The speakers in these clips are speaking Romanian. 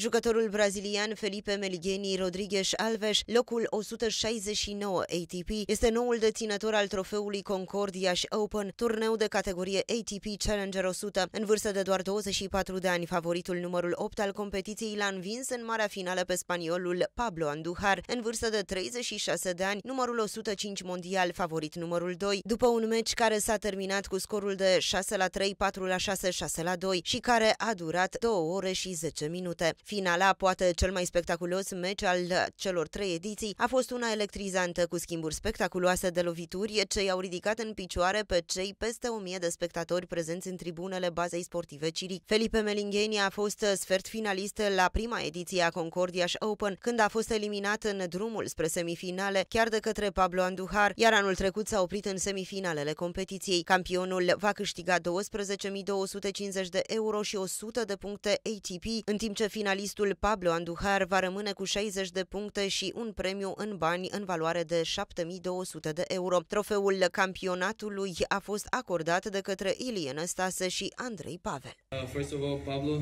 Jucătorul brazilian Felipe Meligeni Rodrigues Alves, locul 169 ATP, este noul deținător al trofeului Concordiaș Open, turneu de categorie ATP Challenger 100. În vârstă de doar 24 de ani, favoritul numărul 8 al competiției l-a învins în marea finală pe spaniolul Pablo Andujar, în vârstă de 36 de ani, numărul 105 mondial, favorit numărul 2, după un meci care s-a terminat cu scorul de 6 la 3, 4 la 6, 6 la 2 și care a durat 2 ore și 10 minute. Finala, poate cel mai spectaculos meci al celor trei ediții, a fost una electrizantă cu schimburi spectaculoase de lovituri ce i-au ridicat în picioare pe cei peste 1000 de spectatori prezenți în tribunele bazei sportive Ciric. Felipe Melingheni a fost sfert finalist la prima ediție a Concordiaș Open, când a fost eliminat în drumul spre semifinale chiar de către Pablo Anduhar, iar anul trecut s-a oprit în semifinalele competiției. Campionul va câștiga 12.250 de euro și 100 de puncte ATP, în timp ce finalistul Finalistul Pablo Andujar va rămâne cu 60 de puncte și un premiu în bani în valoare de 7200 de euro. Trofeul campionatului a fost acordat de către Ilie Năstase și Andrei Pavel. Uh, first of all, Pablo,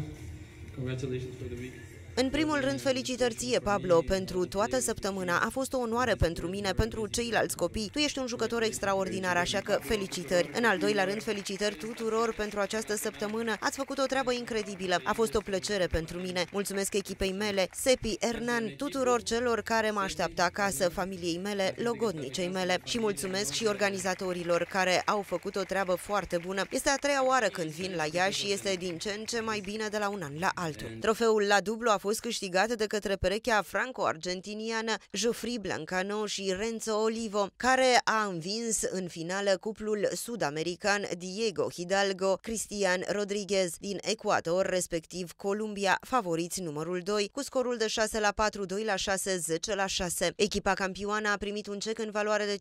congratulations for the week. În primul rând, felicitări ție, Pablo, pentru toată săptămâna. A fost o onoare pentru mine, pentru ceilalți copii. Tu ești un jucător extraordinar, așa că felicitări. În al doilea rând, felicitări tuturor pentru această săptămână. Ați făcut o treabă incredibilă. A fost o plăcere pentru mine. Mulțumesc echipei mele, Sepi, Hernan, tuturor celor care mă așteaptă acasă, familiei mele, logodnicei mele. Și mulțumesc și organizatorilor care au făcut o treabă foarte bună. Este a treia oară când vin la ea și este din ce în ce mai bine de la un an la altul. Trofeul la dublu a fost câștigată de către perechea franco-argentiniană Jofri Blancano și Renzo Olivo, care a învins în finală cuplul sud-american Diego Hidalgo, Cristian Rodriguez din Ecuador, respectiv Columbia, favoriți numărul 2, cu scorul de 6 la 4, 2 la 6, 10 la 6. Echipa campioană a primit un cec în valoare de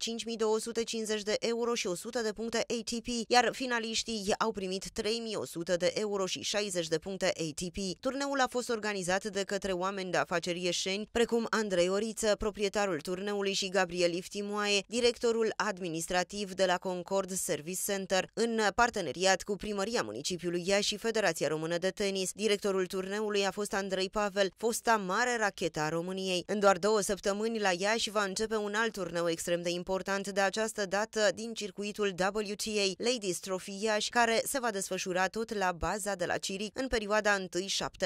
5.250 de euro și 100 de puncte ATP, iar finaliștii au primit 3.100 de euro și 60 de puncte ATP. Turneul a fost organizat de către oameni de afaceri ieșeni, precum Andrei Oriță, proprietarul turneului și Gabriel Iftimoaie, directorul administrativ de la Concord Service Center, în parteneriat cu Primăria Municipiului Iași și Federația Română de Tenis. Directorul turneului a fost Andrei Pavel, fosta mare racheta a României. În doar două săptămâni la Iași va începe un alt turneu extrem de important, de această dată din circuitul WTA Ladies Trophy Iași, care se va desfășura tot la baza de la Ciric în perioada 1-7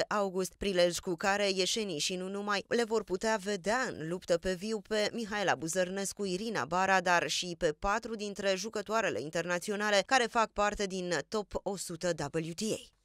august, prilej cu care ieșenii și nu numai le vor putea vedea în luptă pe viu pe Mihaela Buzărnescu, Irina Bara, dar și pe patru dintre jucătoarele internaționale care fac parte din Top 100 WTA.